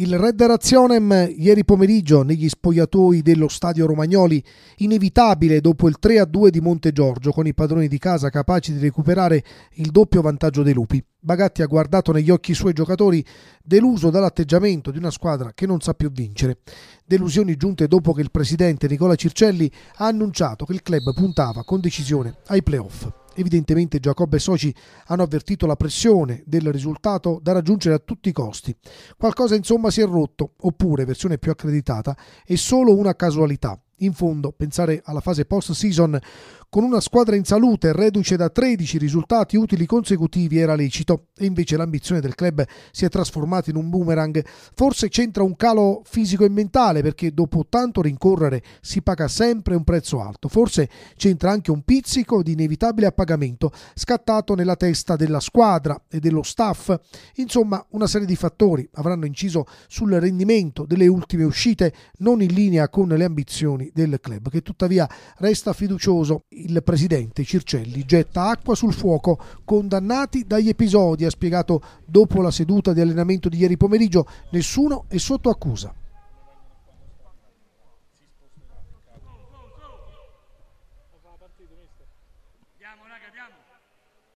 Il Red Dead ieri pomeriggio negli spogliatoi dello stadio Romagnoli, inevitabile dopo il 3-2 di Monte Giorgio con i padroni di casa capaci di recuperare il doppio vantaggio dei lupi. Bagatti ha guardato negli occhi i suoi giocatori deluso dall'atteggiamento di una squadra che non sa più vincere. Delusioni giunte dopo che il presidente Nicola Circelli ha annunciato che il club puntava con decisione ai playoff. Evidentemente Giacobbe e Soci hanno avvertito la pressione del risultato da raggiungere a tutti i costi. Qualcosa insomma si è rotto, oppure, versione più accreditata, è solo una casualità. In fondo, pensare alla fase post-season con una squadra in salute, reduce da 13 risultati utili consecutivi, era lecito. E invece l'ambizione del club si è trasformata in un boomerang. Forse c'entra un calo fisico e mentale, perché dopo tanto rincorrere si paga sempre un prezzo alto. Forse c'entra anche un pizzico di inevitabile appagamento scattato nella testa della squadra e dello staff. Insomma, una serie di fattori avranno inciso sul rendimento delle ultime uscite, non in linea con le ambizioni del club, che tuttavia resta fiducioso il presidente Circelli getta acqua sul fuoco, condannati dagli episodi, ha spiegato dopo la seduta di allenamento di ieri pomeriggio, nessuno è sotto accusa. Andiamo raga, andiamo!